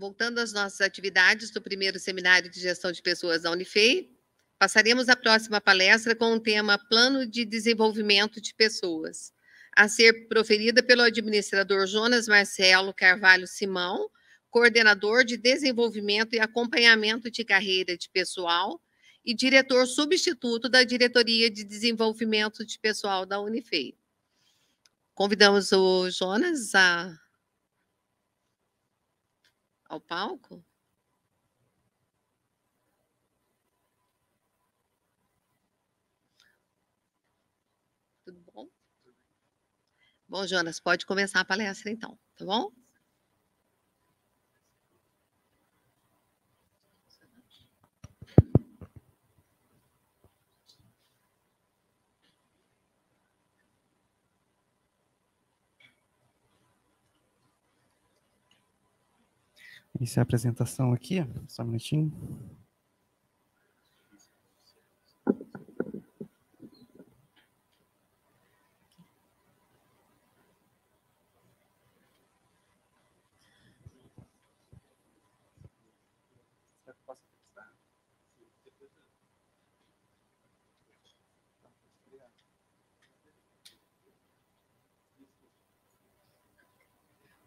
voltando às nossas atividades do primeiro seminário de gestão de pessoas da Unifei, passaremos a próxima palestra com o tema Plano de Desenvolvimento de Pessoas, a ser proferida pelo administrador Jonas Marcelo Carvalho Simão, coordenador de desenvolvimento e acompanhamento de carreira de pessoal e diretor substituto da Diretoria de Desenvolvimento de Pessoal da Unifei. Convidamos o Jonas a ao palco? Tudo bom? Bom, Jonas, pode começar a palestra então, tá bom? Iniciar é a apresentação aqui, só um minutinho.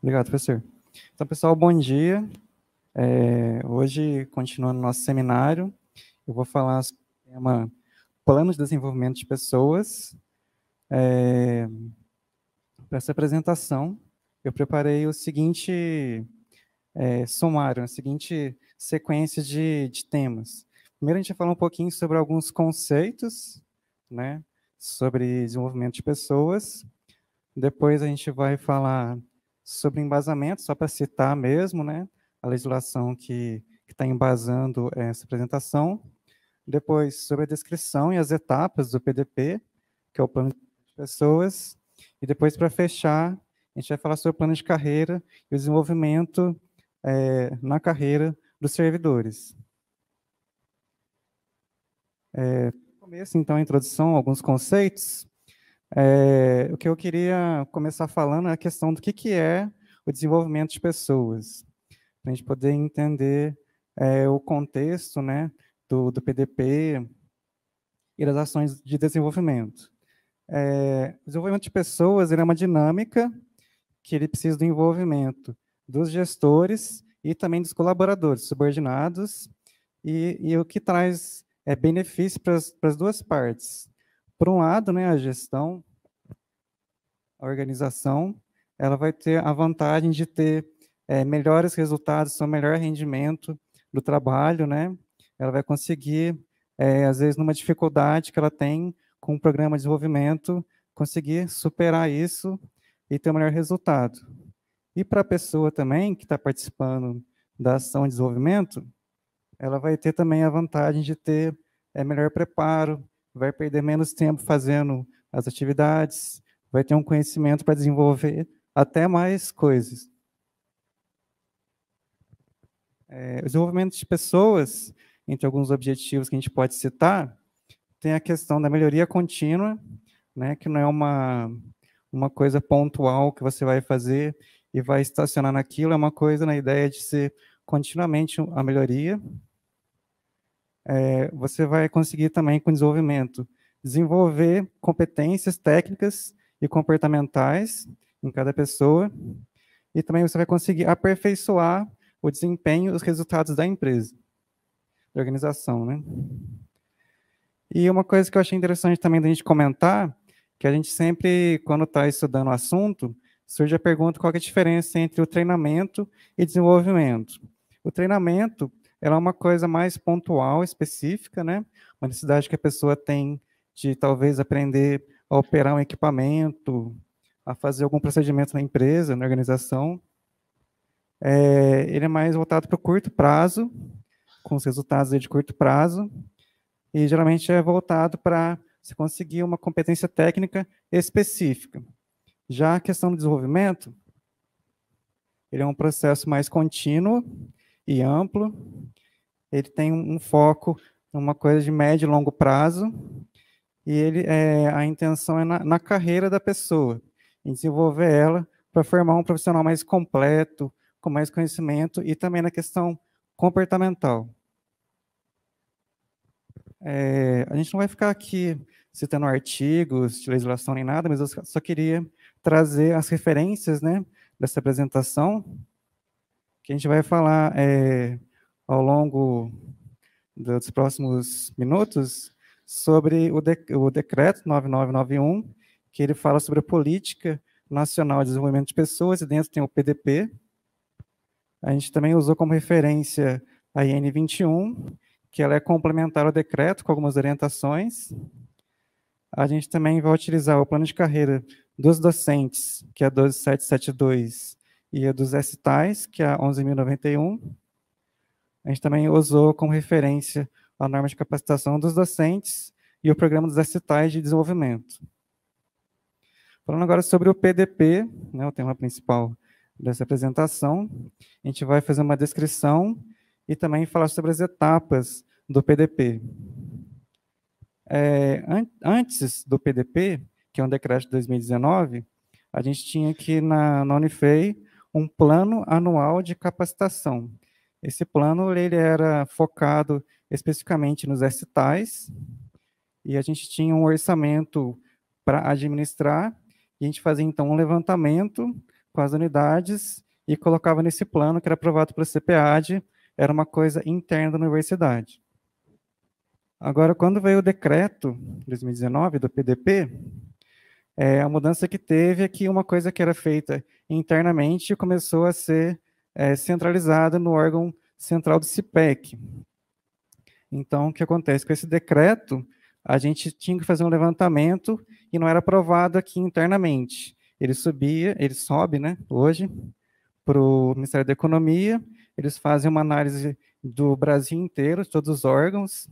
Obrigado, professor. Então, pessoal, bom dia. É, hoje, continuando nosso seminário, eu vou falar sobre o tema Planos de Desenvolvimento de Pessoas. É, Para essa apresentação, eu preparei o seguinte é, a seguinte sequência de, de, temas. Primeiro, a gente vai falar um pouquinho sobre alguns conceitos, né, sobre desenvolvimento de pessoas. Depois, a gente vai falar sobre embasamento, só para citar mesmo, né, a legislação que está embasando essa apresentação. Depois, sobre a descrição e as etapas do PDP, que é o plano de pessoas. E depois, para fechar, a gente vai falar sobre o plano de carreira e o desenvolvimento é, na carreira dos servidores. É, começo, então, a introdução, alguns conceitos. É, o que eu queria começar falando é a questão do que, que é o desenvolvimento de pessoas para a gente poder entender é, o contexto né, do, do PDP e das ações de desenvolvimento. É, o desenvolvimento de pessoas é uma dinâmica que ele precisa do envolvimento dos gestores e também dos colaboradores subordinados, e, e o que traz é, benefício para as duas partes. Por um lado, né, a gestão, a organização, ela vai ter a vantagem de ter é, melhores resultados, seu melhor rendimento do trabalho, né? Ela vai conseguir, é, às vezes, numa dificuldade que ela tem com o programa de desenvolvimento, conseguir superar isso e ter o um melhor resultado. E para a pessoa também que está participando da ação de desenvolvimento, ela vai ter também a vantagem de ter é, melhor preparo, vai perder menos tempo fazendo as atividades, vai ter um conhecimento para desenvolver até mais coisas é, o desenvolvimento de pessoas, entre alguns objetivos que a gente pode citar, tem a questão da melhoria contínua, né, que não é uma, uma coisa pontual que você vai fazer e vai estacionar naquilo, é uma coisa na né, ideia de ser continuamente a melhoria. É, você vai conseguir também com desenvolvimento desenvolver competências técnicas e comportamentais em cada pessoa e também você vai conseguir aperfeiçoar o desempenho e os resultados da empresa, da organização, né? E uma coisa que eu achei interessante também da gente comentar, que a gente sempre, quando está estudando o assunto, surge a pergunta qual é a diferença entre o treinamento e desenvolvimento. O treinamento é uma coisa mais pontual, específica, né? Uma necessidade que a pessoa tem de talvez aprender a operar um equipamento, a fazer algum procedimento na empresa, na organização. É, ele é mais voltado para o curto prazo, com os resultados de curto prazo, e geralmente é voltado para se conseguir uma competência técnica específica. Já a questão do desenvolvimento, ele é um processo mais contínuo e amplo, ele tem um foco numa coisa de médio e longo prazo, e ele, é, a intenção é na, na carreira da pessoa, em desenvolver ela para formar um profissional mais completo, com mais conhecimento e também na questão comportamental. É, a gente não vai ficar aqui citando artigos de legislação nem nada, mas eu só queria trazer as referências né, dessa apresentação, que a gente vai falar é, ao longo dos próximos minutos sobre o, de, o decreto 9991, que ele fala sobre a política nacional de desenvolvimento de pessoas, e dentro tem o PDP, a gente também usou como referência a IN 21, que ela é complementar ao decreto com algumas orientações. A gente também vai utilizar o plano de carreira dos docentes, que é a 12772, e a dos recitais, que é a 11.091. A gente também usou como referência a norma de capacitação dos docentes e o programa dos recitais de desenvolvimento. Falando agora sobre o PDP, né, o tema principal dessa apresentação. A gente vai fazer uma descrição e também falar sobre as etapas do PDP. É, an antes do PDP, que é um decreto de 2019, a gente tinha aqui na, na Unifei um plano anual de capacitação. Esse plano ele era focado especificamente nos recitais, e a gente tinha um orçamento para administrar, e a gente fazia então um levantamento com as unidades e colocava nesse plano que era aprovado pelo CPAD, era uma coisa interna da universidade. Agora, quando veio o decreto 2019 do PDP, é, a mudança que teve é que uma coisa que era feita internamente começou a ser é, centralizada no órgão central do CIPEC. Então, o que acontece? Com esse decreto, a gente tinha que fazer um levantamento e não era aprovado aqui internamente. Ele subia, ele sobe, né, hoje, para o Ministério da Economia, eles fazem uma análise do Brasil inteiro, de todos os órgãos,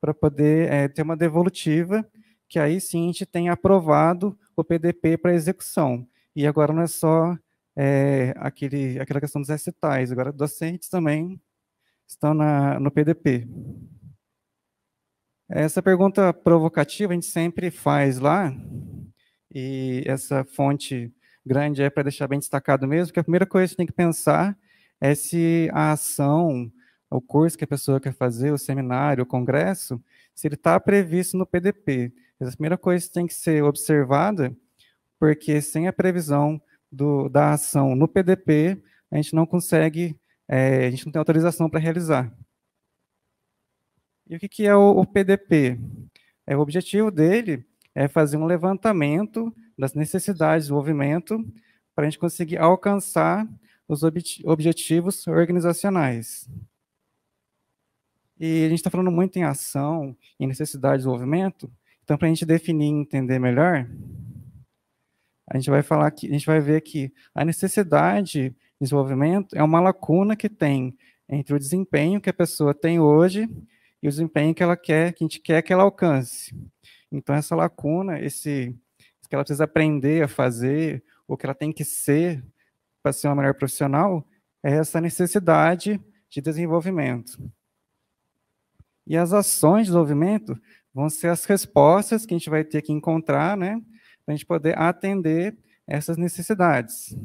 para poder é, ter uma devolutiva, que aí sim a gente tem aprovado o PDP para execução. E agora não é só é, aquele, aquela questão dos recitais, agora docentes também estão na, no PDP. Essa pergunta provocativa a gente sempre faz lá, e essa fonte grande é para deixar bem destacado mesmo, que a primeira coisa que você tem que pensar é se a ação, o curso que a pessoa quer fazer, o seminário, o congresso, se ele está previsto no PDP. Essa primeira coisa que tem que ser observada, porque sem a previsão do, da ação no PDP, a gente não consegue, é, a gente não tem autorização para realizar. E o que, que é o, o PDP? É, o objetivo dele é fazer um levantamento das necessidades do movimento para a gente conseguir alcançar os ob objetivos organizacionais. E a gente está falando muito em ação, em necessidade de desenvolvimento. Então, para a gente definir e entender melhor, a gente vai falar que a gente vai ver que a necessidade de desenvolvimento é uma lacuna que tem entre o desempenho que a pessoa tem hoje e o desempenho que ela quer, que a gente quer que ela alcance. Então, essa lacuna, esse que ela precisa aprender a fazer, ou que ela tem que ser para ser uma melhor profissional, é essa necessidade de desenvolvimento. E as ações de desenvolvimento vão ser as respostas que a gente vai ter que encontrar, né, para a gente poder atender essas necessidades.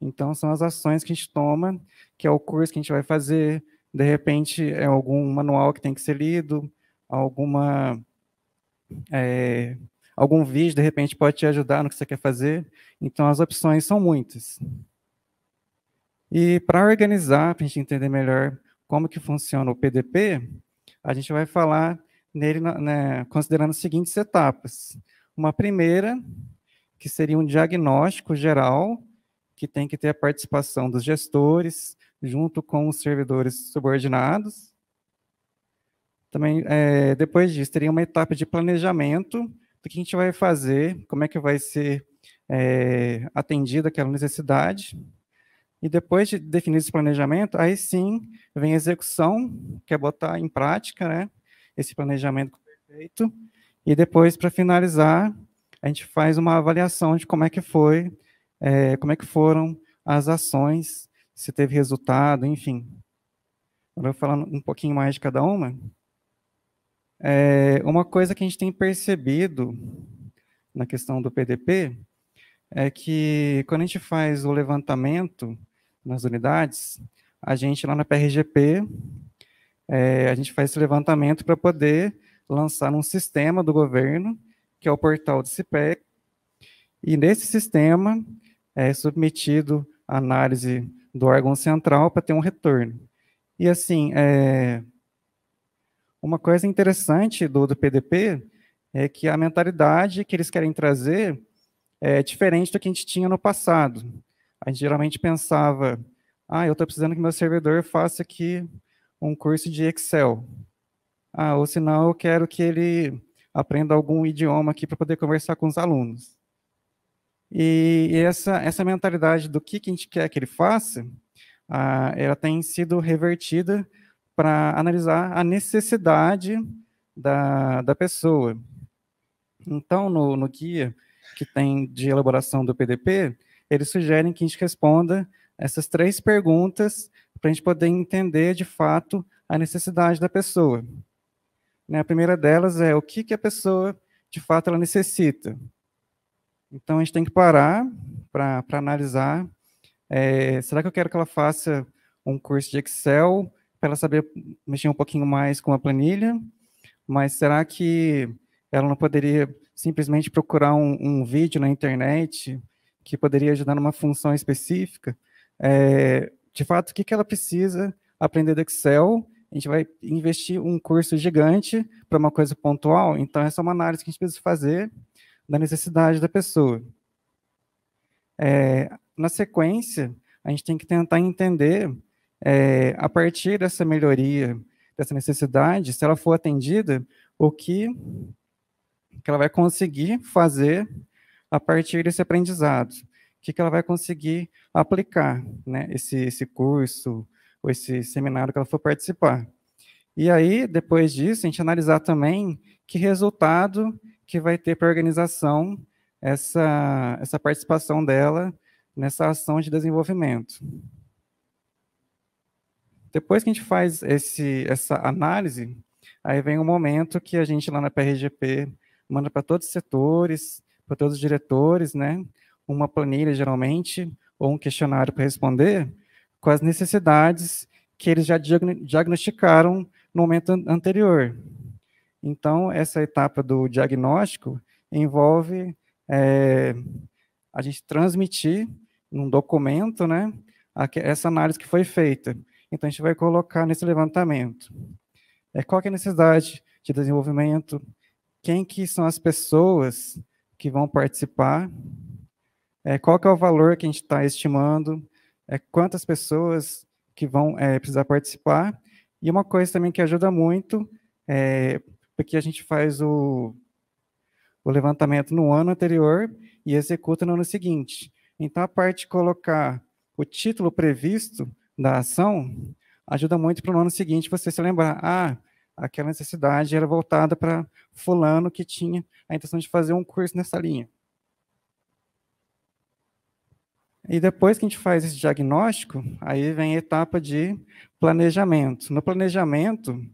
Então, são as ações que a gente toma, que é o curso que a gente vai fazer, de repente, é algum manual que tem que ser lido, alguma é, algum vídeo, de repente, pode te ajudar no que você quer fazer. Então, as opções são muitas. E para organizar, para a gente entender melhor como que funciona o PDP, a gente vai falar nele né, considerando as seguintes etapas. Uma primeira, que seria um diagnóstico geral, que tem que ter a participação dos gestores, junto com os servidores subordinados. Também, é, depois disso, teria uma etapa de planejamento do que a gente vai fazer, como é que vai ser é, atendida aquela necessidade. E depois de definir esse planejamento, aí sim vem a execução, que é botar em prática né, esse planejamento perfeito. E depois, para finalizar, a gente faz uma avaliação de como é que foi, é, como é que foram as ações, se teve resultado, enfim. Agora falar um pouquinho mais de cada uma. É, uma coisa que a gente tem percebido na questão do PDP é que quando a gente faz o levantamento nas unidades, a gente lá na PRGP, é, a gente faz esse levantamento para poder lançar um sistema do governo, que é o portal do CIPEC, e nesse sistema é submetido a análise do órgão central para ter um retorno. E assim, é, uma coisa interessante do, do PDP é que a mentalidade que eles querem trazer é diferente da que a gente tinha no passado. A gente geralmente pensava, ah, eu estou precisando que meu servidor faça aqui um curso de Excel. Ah, ou senão eu quero que ele aprenda algum idioma aqui para poder conversar com os alunos. E essa, essa mentalidade do que, que a gente quer que ele faça, ah, ela tem sido revertida para analisar a necessidade da, da pessoa. Então, no, no guia que tem de elaboração do PDP, eles sugerem que a gente responda essas três perguntas para a gente poder entender, de fato, a necessidade da pessoa. Né, a primeira delas é o que, que a pessoa, de fato, ela necessita. Então, a gente tem que parar para analisar. É, será que eu quero que ela faça um curso de Excel para ela saber mexer um pouquinho mais com a planilha, mas será que ela não poderia simplesmente procurar um, um vídeo na internet que poderia ajudar numa função específica? É, de fato, o que, que ela precisa aprender do Excel? A gente vai investir um curso gigante para uma coisa pontual, então essa é uma análise que a gente precisa fazer da necessidade da pessoa. É, na sequência, a gente tem que tentar entender é, a partir dessa melhoria, dessa necessidade, se ela for atendida, o que, que ela vai conseguir fazer a partir desse aprendizado? O que, que ela vai conseguir aplicar, né? Esse, esse curso ou esse seminário que ela for participar. E aí, depois disso, a gente analisar também que resultado que vai ter para a organização essa, essa participação dela nessa ação de desenvolvimento. Depois que a gente faz esse, essa análise, aí vem o um momento que a gente lá na PRGP manda para todos os setores, para todos os diretores, né? Uma planilha, geralmente, ou um questionário para responder com as necessidades que eles já diagnosticaram no momento anterior. Então, essa etapa do diagnóstico envolve é, a gente transmitir num documento né, essa análise que foi feita. Então, a gente vai colocar nesse levantamento. É, qual é a necessidade de desenvolvimento? Quem que são as pessoas que vão participar? É, qual que é o valor que a gente está estimando? É, quantas pessoas que vão é, precisar participar? E uma coisa também que ajuda muito, é, porque a gente faz o, o levantamento no ano anterior e executa no ano seguinte. Então, a parte de colocar o título previsto da ação, ajuda muito para o ano seguinte você se lembrar, ah, aquela necessidade era voltada para fulano que tinha a intenção de fazer um curso nessa linha. E depois que a gente faz esse diagnóstico, aí vem a etapa de planejamento. No planejamento,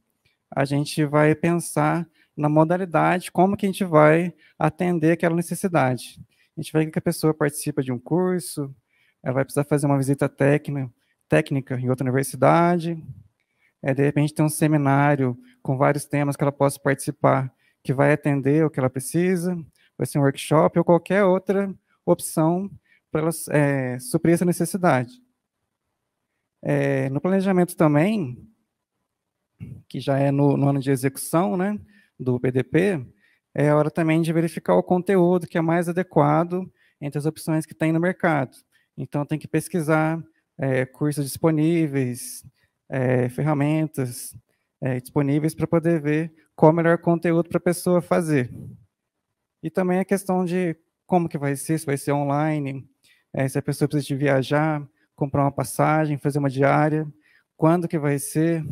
a gente vai pensar na modalidade, como que a gente vai atender aquela necessidade. A gente vai que a pessoa participa de um curso, ela vai precisar fazer uma visita técnica técnica em outra universidade, é, de repente tem um seminário com vários temas que ela possa participar, que vai atender o que ela precisa, vai ser um workshop ou qualquer outra opção para ela é, suprir essa necessidade. É, no planejamento também, que já é no, no ano de execução né, do PDP, é hora também de verificar o conteúdo que é mais adequado entre as opções que tem no mercado. Então, tem que pesquisar é, cursos disponíveis, é, ferramentas é, disponíveis para poder ver qual o melhor conteúdo para a pessoa fazer. E também a questão de como que vai ser, se vai ser online, se a pessoa precisa de viajar, comprar uma passagem, fazer uma diária, quando que vai ser,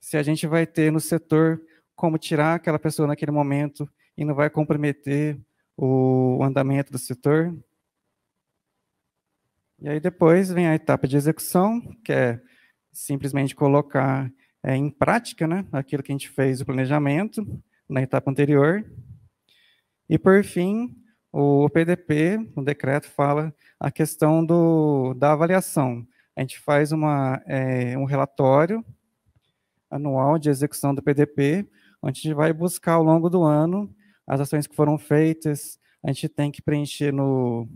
se a gente vai ter no setor como tirar aquela pessoa naquele momento e não vai comprometer o andamento do setor. E aí depois vem a etapa de execução, que é simplesmente colocar é, em prática né, aquilo que a gente fez o planejamento na etapa anterior. E por fim, o PDP, o decreto, fala a questão do, da avaliação. A gente faz uma, é, um relatório anual de execução do PDP, onde a gente vai buscar ao longo do ano as ações que foram feitas. A gente tem que preencher no,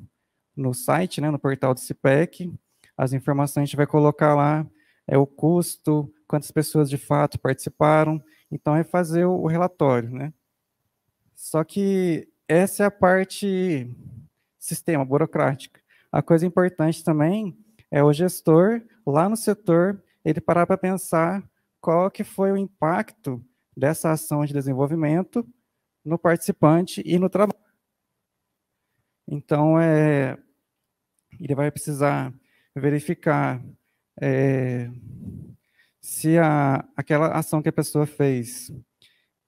no site, né, no portal do CIPEC, as informações a gente vai colocar lá, é o custo, quantas pessoas de fato participaram, então é fazer o relatório, né? Só que essa é a parte sistema burocrática. A coisa importante também é o gestor lá no setor ele parar para pensar qual que foi o impacto dessa ação de desenvolvimento no participante e no trabalho. Então, é, ele vai precisar verificar é, se a, aquela ação que a pessoa fez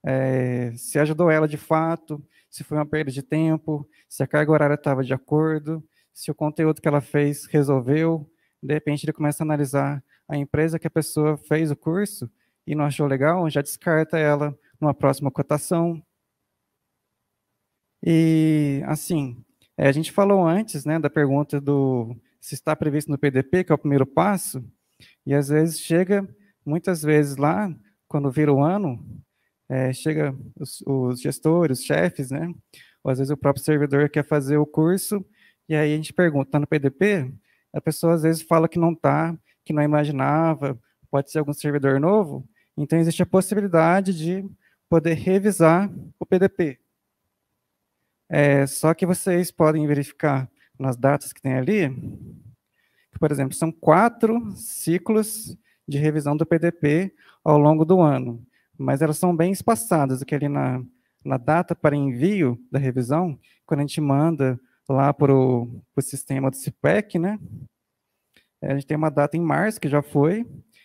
é, se ajudou ela de fato, se foi uma perda de tempo, se a carga horária estava de acordo, se o conteúdo que ela fez resolveu. De repente, ele começa a analisar a empresa que a pessoa fez o curso e não achou legal, já descarta ela numa próxima cotação. E, assim, é, a gente falou antes né, da pergunta do se está previsto no PDP, que é o primeiro passo, e às vezes chega, muitas vezes lá, quando vira o ano, é, chega os, os gestores, os chefes, né? Ou às vezes o próprio servidor quer fazer o curso, e aí a gente pergunta, está no PDP? A pessoa às vezes fala que não está, que não imaginava, pode ser algum servidor novo, então existe a possibilidade de poder revisar o PDP. É, só que vocês podem verificar nas datas que tem ali, que, por exemplo, são quatro ciclos de revisão do PDP ao longo do ano, mas elas são bem espaçadas, que ali na, na data para envio da revisão, quando a gente manda lá para o sistema do CIPEC, né? É, a gente tem uma data em março, que já foi,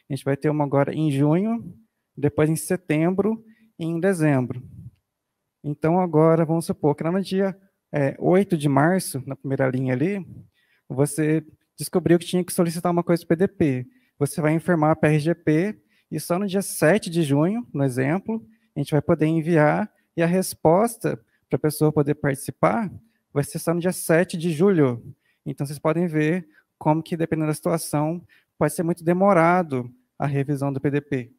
a gente vai ter uma agora em junho, depois em setembro e em dezembro. Então, agora, vamos supor que lá no dia é, 8 de março, na primeira linha ali, você descobriu que tinha que solicitar uma coisa do PDP. Você vai informar a PRGP e só no dia 7 de junho, no exemplo, a gente vai poder enviar e a resposta para a pessoa poder participar vai ser só no dia 7 de julho. Então, vocês podem ver como que, dependendo da situação, pode ser muito demorado a revisão do PDP.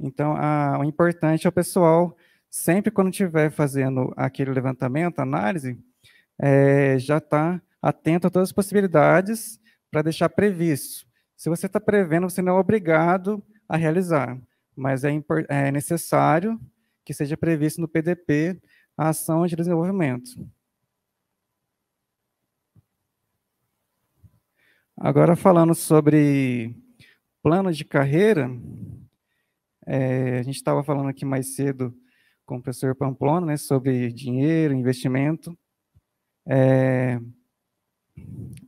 Então, a, o importante é o pessoal sempre quando estiver fazendo aquele levantamento, análise, é, já está atento a todas as possibilidades para deixar previsto. Se você está prevendo, você não é obrigado a realizar, mas é, é necessário que seja previsto no PDP a ação de desenvolvimento. Agora, falando sobre plano de carreira, é, a gente estava falando aqui mais cedo com o professor Pamplona, né, sobre dinheiro, investimento. É,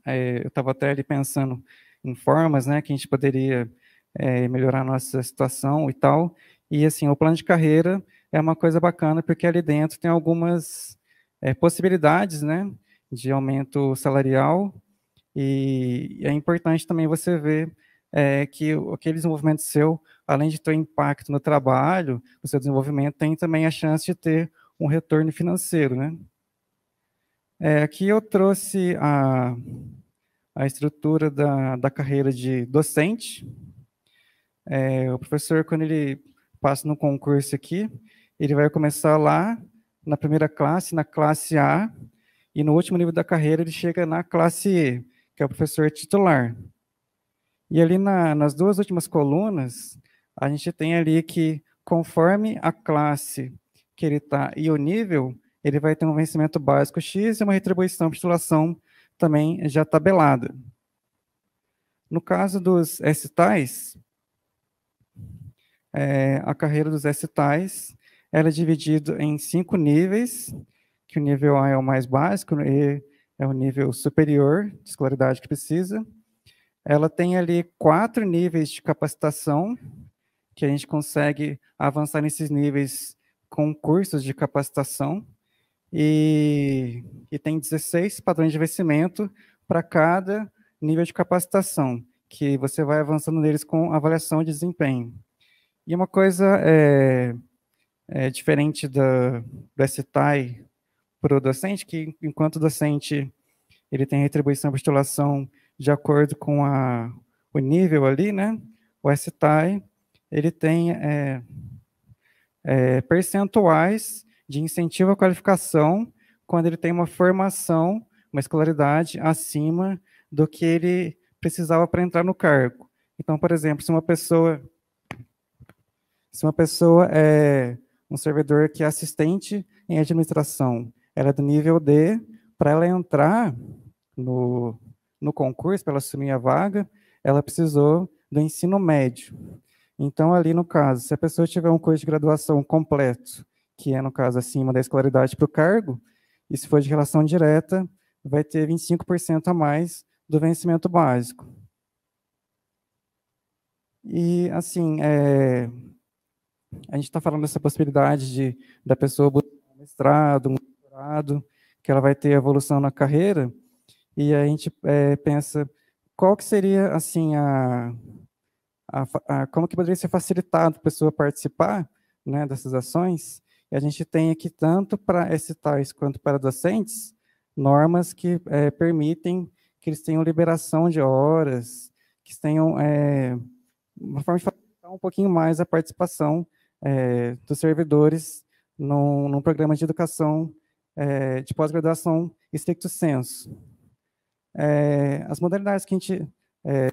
é, eu estava até ali pensando em formas né, que a gente poderia é, melhorar a nossa situação e tal. E, assim, o plano de carreira é uma coisa bacana, porque ali dentro tem algumas é, possibilidades né, de aumento salarial. E, e é importante também você ver é, que aquele desenvolvimento seu além de ter impacto no trabalho, no seu desenvolvimento, tem também a chance de ter um retorno financeiro, né? É, aqui eu trouxe a, a estrutura da, da carreira de docente. É, o professor, quando ele passa no concurso aqui, ele vai começar lá na primeira classe, na classe A, e no último nível da carreira ele chega na classe E, que é o professor titular. E ali na, nas duas últimas colunas, a gente tem ali que, conforme a classe que ele está e o nível, ele vai ter um vencimento básico X e uma retribuição por titulação também já tabelada. No caso dos S-tais, é, a carreira dos S-tais é dividida em cinco níveis, que o nível A é o mais básico, o né, E é o nível superior de escolaridade que precisa. Ela tem ali quatro níveis de capacitação, que a gente consegue avançar nesses níveis com cursos de capacitação e, e tem 16 padrões de vencimento para cada nível de capacitação, que você vai avançando neles com avaliação de desempenho. E uma coisa é, é diferente da, do STI para o docente, que enquanto docente ele tem retribuição e postulação de acordo com a, o nível ali, né? O STI ele tem é, é, percentuais de incentivo à qualificação quando ele tem uma formação, uma escolaridade acima do que ele precisava para entrar no cargo. Então, por exemplo, se uma pessoa se uma pessoa é um servidor que é assistente em administração, ela é do nível D, para ela entrar no, no concurso, para ela assumir a vaga, ela precisou do ensino médio. Então, ali no caso, se a pessoa tiver um curso de graduação completo, que é, no caso, acima da escolaridade para o cargo, e se for de relação direta, vai ter 25% a mais do vencimento básico. E, assim, é, a gente está falando dessa possibilidade de, da pessoa buscar um mestrado, um doutorado, que ela vai ter evolução na carreira, e a gente é, pensa qual que seria, assim, a, a, a, como que poderia ser facilitado a pessoa participar né, dessas ações, e a gente tem aqui tanto para tais quanto para docentes, normas que é, permitem que eles tenham liberação de horas, que tenham é, uma forma de facilitar um pouquinho mais a participação é, dos servidores num, num, programa de educação é, de pós-graduação estricto senso. É, as modalidades que a gente é,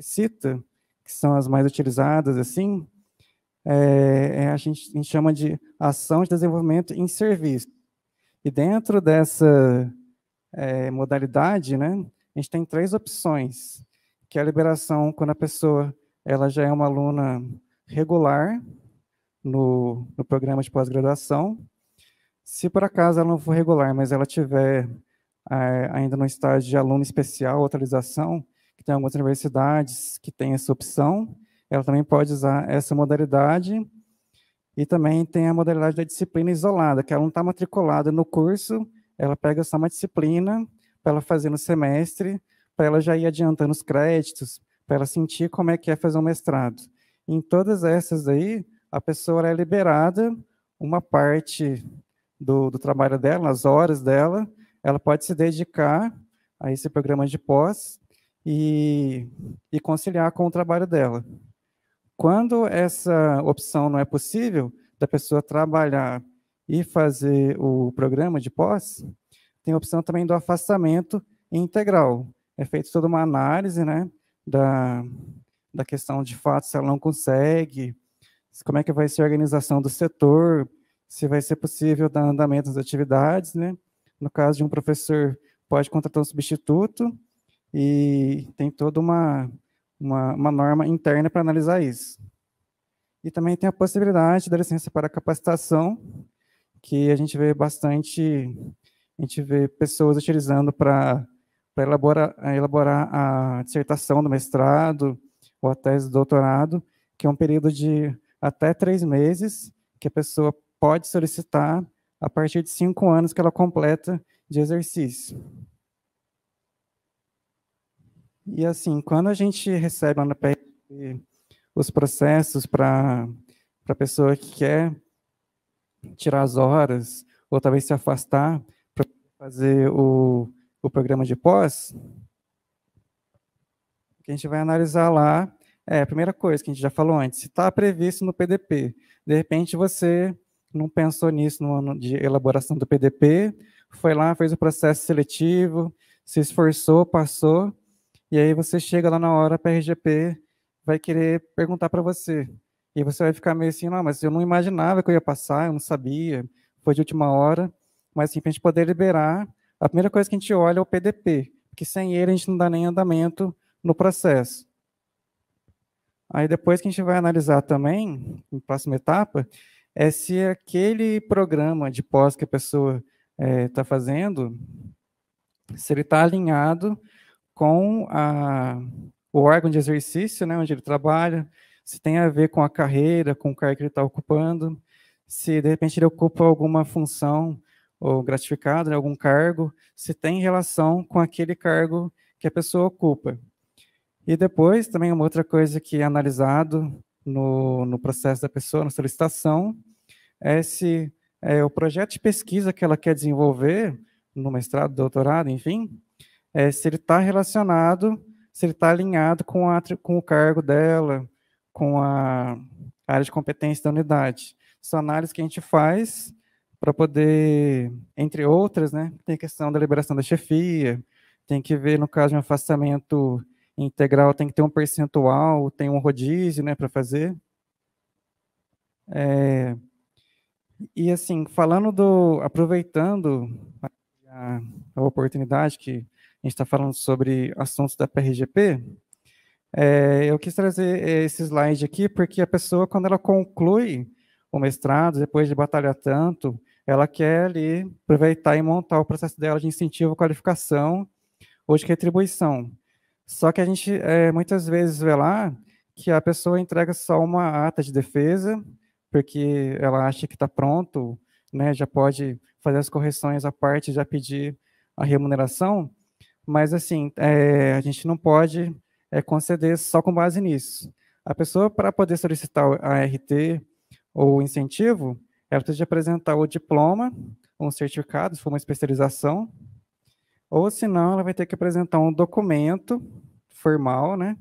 cita que são as mais utilizadas, assim, é, é, a, gente, a, gente, chama de ação de desenvolvimento em serviço. E dentro dessa é, modalidade, né, a gente tem três opções, que é a liberação quando a pessoa ela já é uma aluna regular no, no programa de pós-graduação. Se por acaso ela não for regular, mas ela tiver é, ainda no estágio de aluno especial, atualização que tem algumas universidades que têm essa opção, ela também pode usar essa modalidade. E também tem a modalidade da disciplina isolada, que ela não está matriculada no curso, ela pega só uma disciplina para ela fazer no semestre, para ela já ir adiantando os créditos, para ela sentir como é que é fazer um mestrado. Em todas essas aí, a pessoa é liberada, uma parte do, do trabalho dela, as horas dela, ela pode se dedicar a esse programa de pós, e, e conciliar com o trabalho dela. Quando essa opção não é possível, da pessoa trabalhar e fazer o programa de pós, tem a opção também do afastamento integral. É feita toda uma análise né, da, da questão de fato se ela não consegue, como é que vai ser a organização do setor, se vai ser possível dar andamento às atividades. Né? No caso de um professor, pode contratar um substituto, e tem toda uma, uma, uma norma interna para analisar isso. E também tem a possibilidade da licença para capacitação, que a gente vê bastante, a gente vê pessoas utilizando para elaborar, elaborar a dissertação do mestrado ou a tese do doutorado, que é um período de até três meses, que a pessoa pode solicitar a partir de cinco anos que ela completa de exercício. E assim, quando a gente recebe lá na PRP os processos para a pessoa que quer tirar as horas, ou talvez se afastar para fazer o, o programa de pós, o que a gente vai analisar lá é a primeira coisa que a gente já falou antes, se está previsto no PDP. De repente você não pensou nisso no ano de elaboração do PDP, foi lá, fez o processo seletivo, se esforçou, passou, e aí você chega lá na hora para RGP, vai querer perguntar para você. E você vai ficar meio assim, não, mas eu não imaginava que eu ia passar, eu não sabia, foi de última hora. Mas assim, para a gente poder liberar, a primeira coisa que a gente olha é o PDP, porque sem ele a gente não dá nem andamento no processo. Aí depois que a gente vai analisar também, em próxima etapa, é se aquele programa de pós que a pessoa está eh, é, fazendo, se ele está alinhado com a, o órgão de exercício, né, onde ele trabalha, se tem a ver com a carreira, com o cargo que ele está ocupando, se de repente ele ocupa alguma função ou gratificado, né, algum cargo, se tem relação com aquele cargo que a pessoa ocupa. E depois, também uma outra coisa que é analisado no, no processo da pessoa, na solicitação, é se é, o projeto de pesquisa que ela quer desenvolver, no mestrado, doutorado, enfim, é, se ele está relacionado, se ele está alinhado com, a, com o cargo dela, com a área de competência da unidade. São análises que a gente faz para poder, entre outras, né, tem a questão da liberação da chefia, tem que ver, no caso de um afastamento integral, tem que ter um percentual, tem um rodízio né, para fazer. É, e assim, falando do. aproveitando a, a oportunidade que a gente está falando sobre assuntos da PRGP, é, eu quis trazer é, esse slide aqui porque a pessoa, quando ela conclui o mestrado, depois de batalhar tanto, ela quer ali aproveitar e montar o processo dela de incentivo, qualificação ou de retribuição. Só que a gente é, muitas vezes vê lá que a pessoa entrega só uma ata de defesa, porque ela acha que está pronto, né, já pode fazer as correções à parte, já pedir a remuneração, mas, assim, é, a gente não pode é, conceder só com base nisso. A pessoa, para poder solicitar a RT ou incentivo, ela precisa apresentar o diploma, um certificado, se for uma especialização, ou senão ela vai ter que apresentar um documento formal, né,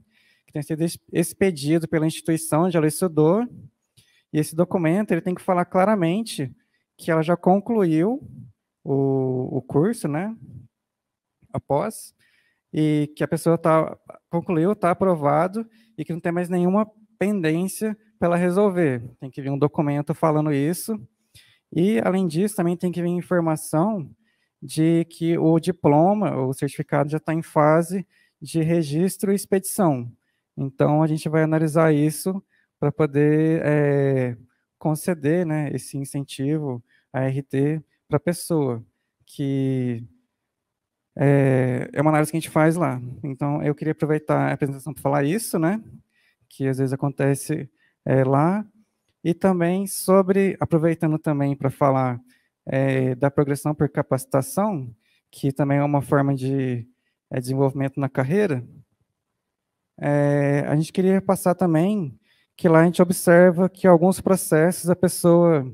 que tem sido expedido pela instituição onde ela estudou, e esse documento ele tem que falar claramente que ela já concluiu o, o curso, né, após, e que a pessoa tá, concluiu, está aprovado, e que não tem mais nenhuma pendência para ela resolver. Tem que vir um documento falando isso. E, além disso, também tem que vir informação de que o diploma, o certificado, já está em fase de registro e expedição. Então, a gente vai analisar isso para poder é, conceder né, esse incentivo a RT para a pessoa, que é, é uma análise que a gente faz lá. Então, eu queria aproveitar a apresentação para falar isso, né? Que às vezes acontece é, lá. E também sobre, aproveitando também para falar é, da progressão por capacitação, que também é uma forma de é, desenvolvimento na carreira, é, a gente queria passar também que lá a gente observa que alguns processos a pessoa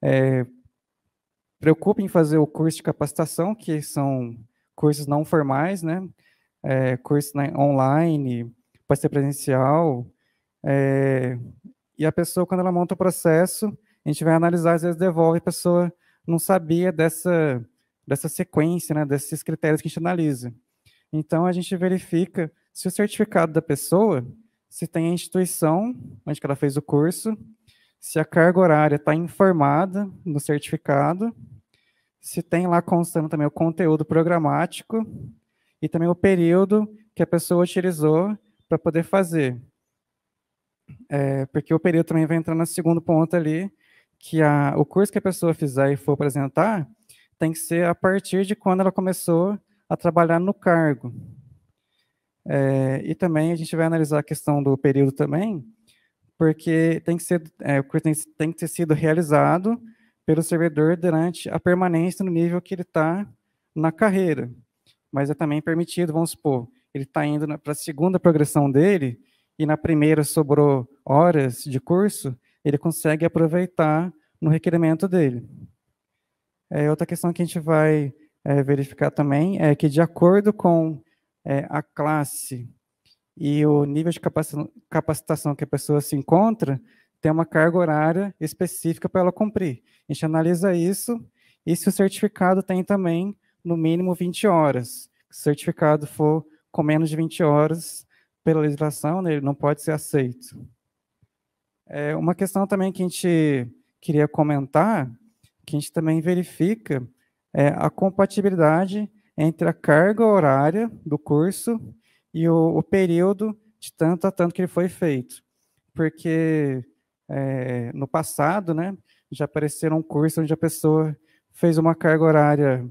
é, preocupa em fazer o curso de capacitação, que são cursos não formais, né? É, curso né, online, pode ser presencial. É, e a pessoa, quando ela monta o processo, a gente vai analisar, às vezes devolve, a pessoa não sabia dessa, dessa sequência, né, desses critérios que a gente analisa. Então, a gente verifica se o certificado da pessoa, se tem a instituição onde ela fez o curso, se a carga horária está informada no certificado, se tem lá constando também o conteúdo programático e também o período que a pessoa utilizou para poder fazer. É, porque o período também vai entrar no segundo ponto ali, que a, o curso que a pessoa fizer e for apresentar tem que ser a partir de quando ela começou a trabalhar no cargo. É, e também a gente vai analisar a questão do período também, porque tem que ser, é, o curso tem, tem que ter sido realizado pelo servidor durante a permanência no nível que ele está na carreira. Mas é também permitido, vamos supor, ele está indo para a segunda progressão dele e na primeira sobrou horas de curso, ele consegue aproveitar no requerimento dele. É, outra questão que a gente vai é, verificar também é que, de acordo com é, a classe e o nível de capacitação que a pessoa se encontra, tem uma carga horária específica para ela cumprir. A gente analisa isso e se o certificado tem também, no mínimo, 20 horas. Se o certificado for com menos de 20 horas, pela legislação, né, ele não pode ser aceito. É uma questão também que a gente queria comentar, que a gente também verifica, é a compatibilidade entre a carga horária do curso e o, o período de tanto a tanto que ele foi feito. Porque é, no passado, né? Já apareceram um curso onde a pessoa fez uma carga horária,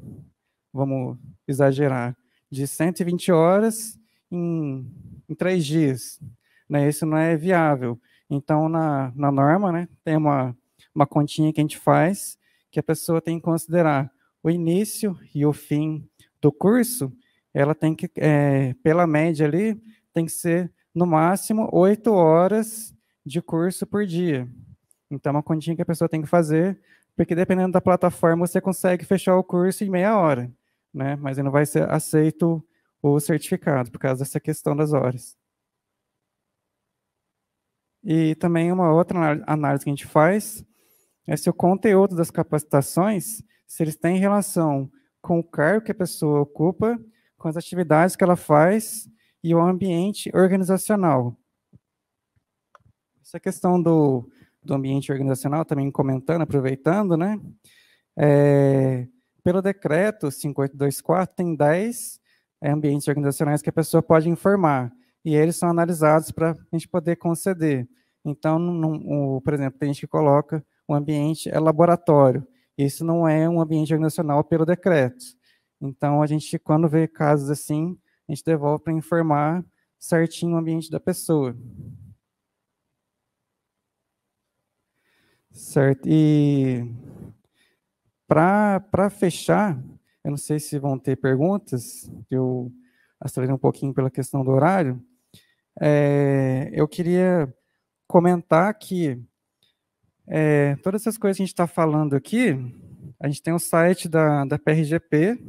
vamos exagerar, de 120 horas em, em três dias. Né? Isso não é viável. Então, na, na norma, né, tem uma, uma continha que a gente faz que a pessoa tem que considerar o início e o fim do curso, ela tem que, é, pela média ali, tem que ser no máximo oito horas de curso por dia. Então, é uma continha que a pessoa tem que fazer, porque dependendo da plataforma, você consegue fechar o curso em meia hora, né? Mas ele não vai ser aceito o certificado, por causa dessa questão das horas. E também uma outra análise que a gente faz é se o conteúdo das capacitações, se eles têm relação com o cargo que a pessoa ocupa, com as atividades que ela faz e o ambiente organizacional. Essa questão do, do ambiente organizacional, também comentando, aproveitando, né? É, pelo decreto 5824, tem 10 é, ambientes organizacionais que a pessoa pode informar, e eles são analisados para a gente poder conceder. Então, num, um, por exemplo, tem gente que coloca o um ambiente é laboratório, isso não é um ambiente organizacional pelo decreto. Então, a gente, quando vê casos assim, a gente devolve para informar certinho o ambiente da pessoa. Certo. E para fechar, eu não sei se vão ter perguntas, eu acelerei um pouquinho pela questão do horário. É, eu queria comentar que é, todas essas coisas que a gente está falando aqui, a gente tem o um site da, da PRGP,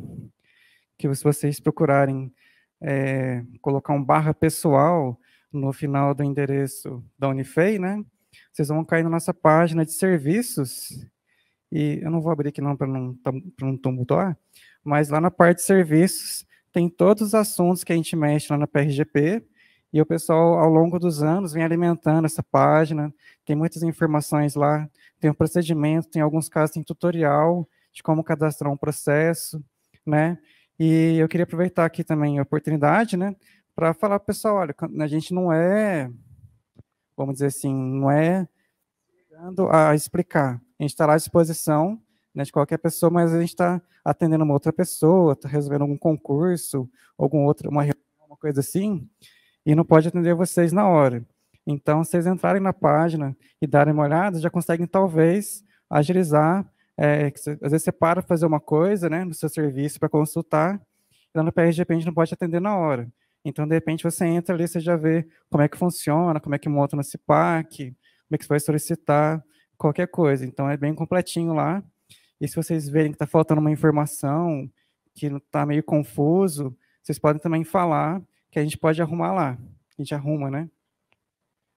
que se vocês procurarem é, colocar um barra pessoal no final do endereço da Unifei, né? Vocês vão cair na nossa página de serviços. E eu não vou abrir aqui não para não, não tumultuar, mas lá na parte de serviços tem todos os assuntos que a gente mexe lá na PRGP. E o pessoal, ao longo dos anos, vem alimentando essa página. Tem muitas informações lá. Tem o um procedimento, tem alguns casos, tem tutorial de como cadastrar um processo, né? E eu queria aproveitar aqui também a oportunidade, né, para falar para o pessoal, olha, a gente não é vamos dizer assim, não é a explicar. A gente está lá à disposição né, de qualquer pessoa, mas a gente está atendendo uma outra pessoa, está resolvendo algum concurso, algum outro, uma, uma coisa assim, e não pode atender vocês na hora. Então, vocês entrarem na página e darem uma olhada, já conseguem talvez agilizar. É, às vezes você para fazer uma coisa né, no seu serviço para consultar, e lá no PRGP a gente não pode atender na hora. Então, de repente, você entra ali, você já vê como é que funciona, como é que monta no CIPAC, como é que você vai solicitar, qualquer coisa. Então, é bem completinho lá. E se vocês verem que está faltando uma informação, que está meio confuso, vocês podem também falar que a gente pode arrumar lá. A gente arruma, né?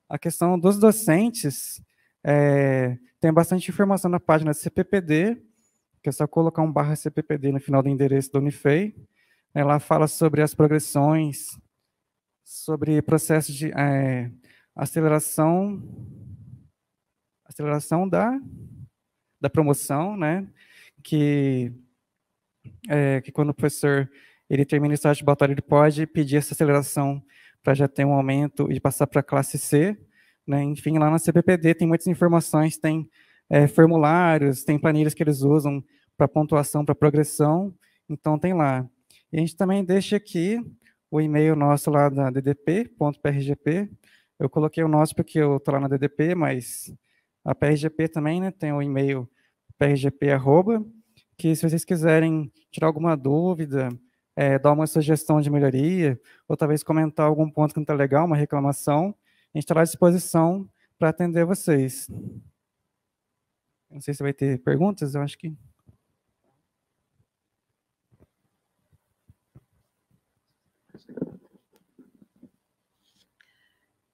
A questão dos docentes, é, tem bastante informação na página do CPPD, que é só colocar um barra CPPD no final do endereço do Unifei. Ela fala sobre as progressões, sobre processos de é, aceleração, aceleração da, da promoção, né? Que, é, que quando o professor ele termina o estágio batalha, ele pode pedir essa aceleração para já ter um aumento e passar para a classe C. Né? Enfim, lá na CPPD tem muitas informações, tem é, formulários, tem planilhas que eles usam para pontuação, para progressão. Então, tem lá e a gente também deixa aqui o e-mail nosso lá da ddp.prgp. Eu coloquei o nosso porque eu estou lá na DDP, mas a PRGP também né, tem o e-mail prgp. Arroba, que se vocês quiserem tirar alguma dúvida, é, dar uma sugestão de melhoria, ou talvez comentar algum ponto que não está legal, uma reclamação, a gente está à disposição para atender vocês. Não sei se vai ter perguntas, eu acho que.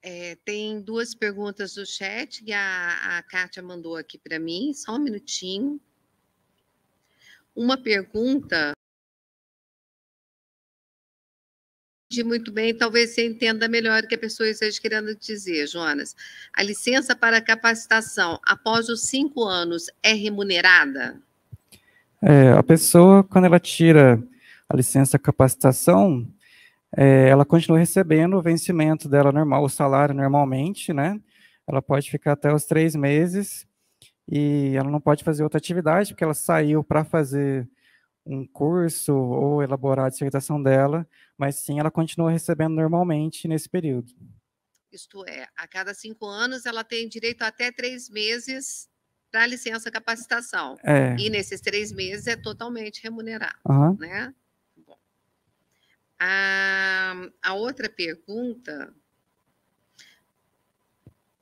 É, tem duas perguntas do chat que a, a Kátia mandou aqui para mim, só um minutinho. Uma pergunta. Entendi muito bem, talvez você entenda melhor o que a pessoa esteja querendo dizer, Jonas. A licença para capacitação após os cinco anos é remunerada? É, a pessoa, quando ela tira a licença capacitação, é, ela continua recebendo o vencimento dela normal, o salário normalmente, né? Ela pode ficar até os três meses e ela não pode fazer outra atividade porque ela saiu para fazer um curso ou elaborar a dissertação dela, mas sim ela continua recebendo normalmente nesse período. Isto é, a cada cinco anos ela tem direito a até três meses para licença capacitação. É. E nesses três meses é totalmente remunerado, uhum. né? A, a outra pergunta.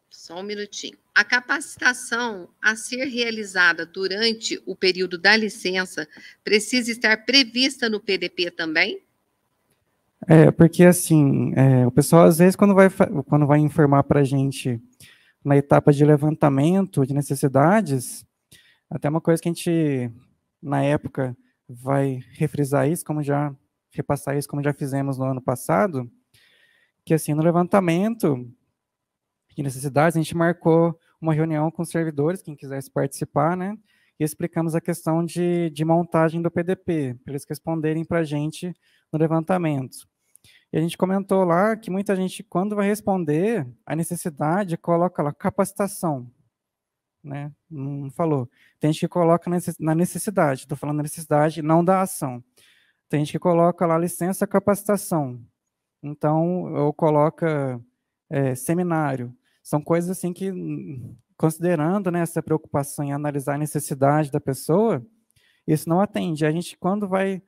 Só um minutinho. A capacitação a ser realizada durante o período da licença precisa estar prevista no PDP também? É, porque assim, é, o pessoal às vezes quando vai, quando vai informar para a gente na etapa de levantamento de necessidades, até uma coisa que a gente, na época, vai refrisar isso, como já repassar isso como já fizemos no ano passado, que assim, no levantamento de necessidades, a gente marcou uma reunião com os servidores, quem quisesse participar, né? E explicamos a questão de, de montagem do PDP, para eles responderem para a gente no levantamento. E a gente comentou lá que muita gente, quando vai responder a necessidade, coloca lá capacitação. Né? Não falou. Tem gente que coloca na necessidade, estou falando necessidade, não da ação. Tem gente que coloca lá licença capacitação. Então, ou coloca é, seminário. São coisas assim que, considerando né, essa preocupação em analisar a necessidade da pessoa, isso não atende. A gente, quando vai,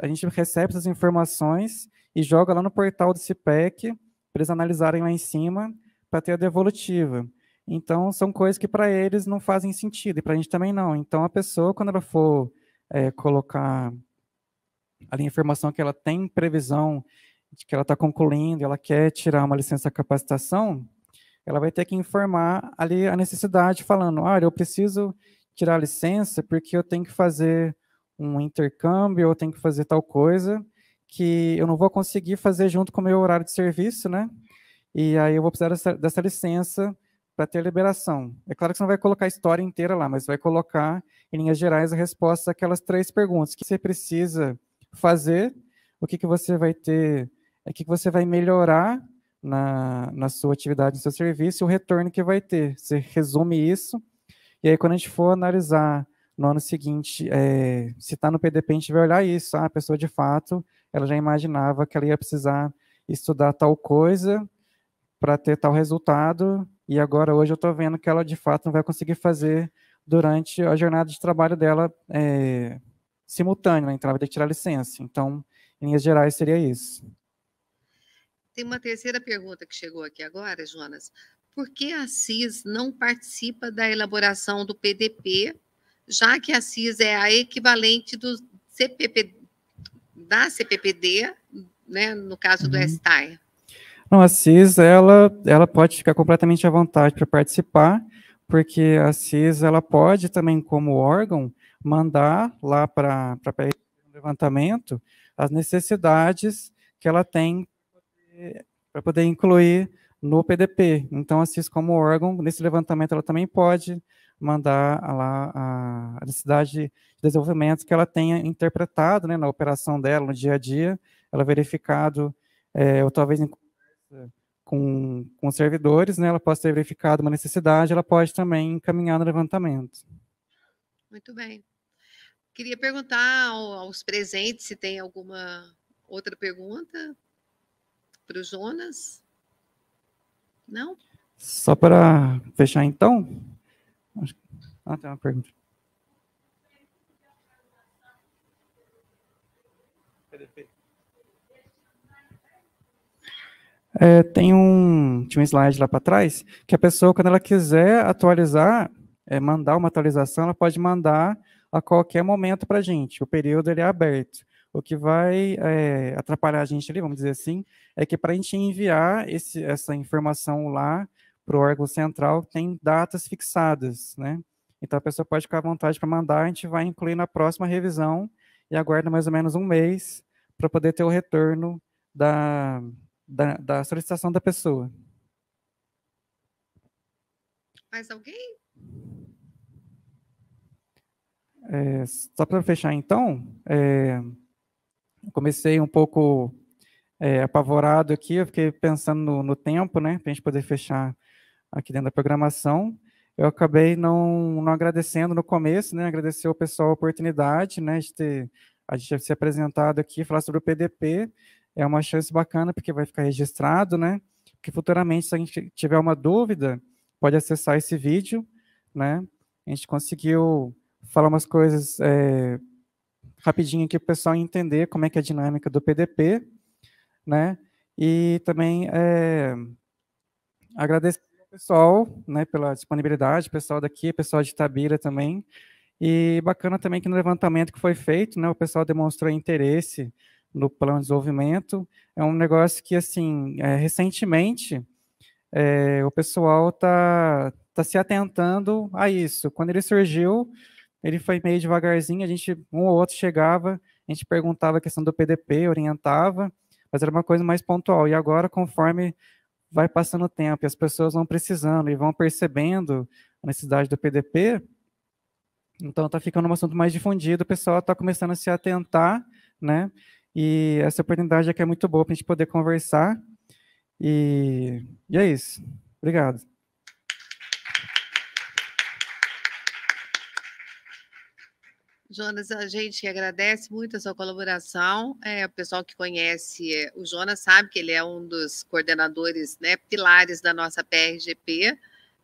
a gente recebe essas informações e joga lá no portal do CIPEC, para eles analisarem lá em cima, para ter a devolutiva. Então, são coisas que para eles não fazem sentido, e para a gente também não. Então, a pessoa, quando ela for é, colocar ali a informação que ela tem previsão de que ela está concluindo, ela quer tirar uma licença capacitação, ela vai ter que informar ali a necessidade, falando, olha, eu preciso tirar a licença porque eu tenho que fazer um intercâmbio, eu tenho que fazer tal coisa que eu não vou conseguir fazer junto com o meu horário de serviço, né? E aí eu vou precisar dessa, dessa licença para ter liberação. É claro que você não vai colocar a história inteira lá, mas vai colocar, em linhas gerais, a resposta àquelas três perguntas que você precisa fazer, o que, que você vai ter, o que, que você vai melhorar na, na sua atividade, no seu serviço, e o retorno que vai ter. Você resume isso, e aí quando a gente for analisar no ano seguinte, é, se está no PDP, a gente vai olhar isso. Ah, a pessoa, de fato, ela já imaginava que ela ia precisar estudar tal coisa para ter tal resultado, e agora hoje eu estou vendo que ela, de fato, não vai conseguir fazer durante a jornada de trabalho dela é, simultâneo, né? entrava de que tirar licença. Então, em linhas gerais, seria isso. Tem uma terceira pergunta que chegou aqui agora, Jonas. Por que a CIS não participa da elaboração do PDP, já que a CIS é a equivalente do CPP, da CPPD, né, no caso do uhum. STAI? Não, a CIS, ela, ela pode ficar completamente à vontade para participar, porque a CIS, ela pode também, como órgão, mandar lá para a PET um levantamento as necessidades que ela tem para poder incluir no PDP. Então, a assim, CIS como órgão, nesse levantamento ela também pode mandar lá a necessidade de desenvolvimento que ela tenha interpretado né, na operação dela, no dia a dia, ela verificado, é, ou talvez em com, com servidores, né, ela possa ter verificado uma necessidade, ela pode também encaminhar no levantamento. Muito bem. Queria perguntar aos presentes se tem alguma outra pergunta para o Jonas. Não? Só para fechar, então. Ah, tem uma pergunta. É, tem um, tinha um slide lá para trás que a pessoa, quando ela quiser atualizar, é, mandar uma atualização, ela pode mandar a qualquer momento para a gente. O período ele é aberto. O que vai é, atrapalhar a gente ali, vamos dizer assim, é que para a gente enviar esse, essa informação lá para o órgão central, tem datas fixadas, né? Então a pessoa pode ficar à vontade para mandar, a gente vai incluir na próxima revisão e aguarda mais ou menos um mês para poder ter o retorno da, da, da solicitação da pessoa. Mais alguém? É, só para fechar, então, é, comecei um pouco é, apavorado aqui, eu fiquei pensando no, no tempo, né, para a gente poder fechar aqui dentro da programação. Eu acabei não, não agradecendo no começo, né, agradecer ao pessoal a oportunidade, né, de ter a gente se apresentado aqui, falar sobre o PDP, é uma chance bacana porque vai ficar registrado, né, que futuramente se a gente tiver uma dúvida, pode acessar esse vídeo né? A gente conseguiu falar umas coisas é, rapidinho aqui para o pessoal entender como é que é a dinâmica do PDP, né? E também é, agradecer ao pessoal, né, pela disponibilidade, pessoal daqui, pessoal de Tabira também. E bacana também que no levantamento que foi feito, né, o pessoal demonstrou interesse no plano de desenvolvimento. É um negócio que, assim, é, recentemente é, o pessoal tá, tá se atentando a isso. Quando ele surgiu, ele foi meio devagarzinho, a gente, um ou outro chegava, a gente perguntava a questão do PDP, orientava, mas era uma coisa mais pontual. E agora, conforme vai passando o tempo e as pessoas vão precisando e vão percebendo a necessidade do PDP, então está ficando um assunto mais difundido, o pessoal está começando a se atentar, né? E essa oportunidade aqui é muito boa para a gente poder conversar e, e é isso. Obrigado. Jonas, a gente agradece muito a sua colaboração. É, o pessoal que conhece é, o Jonas sabe que ele é um dos coordenadores né, pilares da nossa PRGP.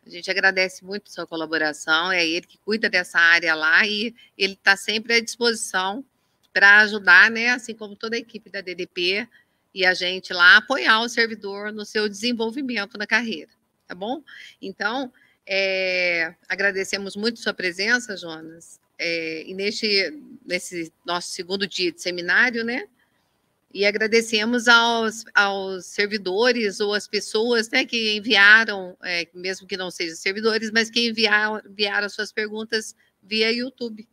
A gente agradece muito a sua colaboração. É ele que cuida dessa área lá e ele está sempre à disposição para ajudar, né, assim como toda a equipe da DDP, e a gente lá apoiar o servidor no seu desenvolvimento na carreira, tá bom? Então, é, agradecemos muito sua presença, Jonas, é, e neste, nesse nosso segundo dia de seminário, né? E agradecemos aos, aos servidores ou às pessoas né, que enviaram, é, mesmo que não sejam servidores, mas que enviaram, enviaram suas perguntas via YouTube.